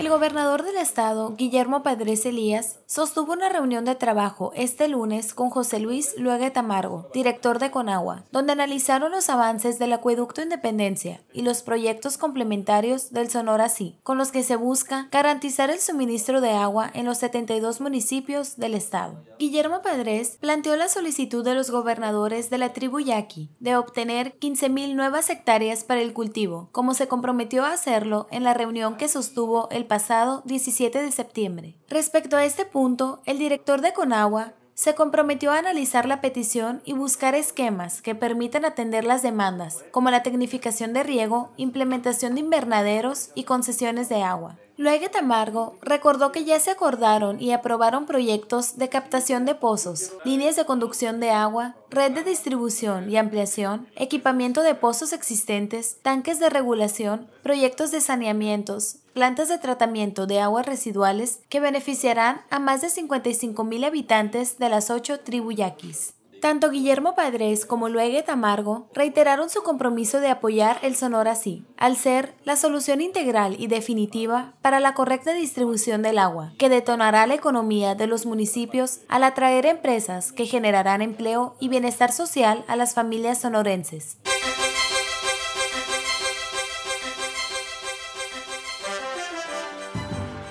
El gobernador del estado, Guillermo Padres Elías, sostuvo una reunión de trabajo este lunes con José Luis Luegue Tamargo, director de Conagua, donde analizaron los avances del acueducto Independencia y los proyectos complementarios del Sonora Sí, con los que se busca garantizar el suministro de agua en los 72 municipios del estado. Guillermo Padres planteó la solicitud de los gobernadores de la tribu Yaqui de obtener 15.000 nuevas hectáreas para el cultivo, como se comprometió a hacerlo en la reunión que sostuvo el pasado 17 de septiembre. Respecto a este punto, el director de Conagua se comprometió a analizar la petición y buscar esquemas que permitan atender las demandas, como la tecnificación de riego, implementación de invernaderos y concesiones de agua. Luego Tamargo recordó que ya se acordaron y aprobaron proyectos de captación de pozos, líneas de conducción de agua, red de distribución y ampliación, equipamiento de pozos existentes, tanques de regulación, proyectos de saneamientos, plantas de tratamiento de aguas residuales que beneficiarán a más de 55.000 habitantes de las ocho tribuyakis. Tanto Guillermo Padres como Luegue Tamargo reiteraron su compromiso de apoyar el Sonora Sí, al ser la solución integral y definitiva para la correcta distribución del agua, que detonará la economía de los municipios al atraer empresas que generarán empleo y bienestar social a las familias sonorenses.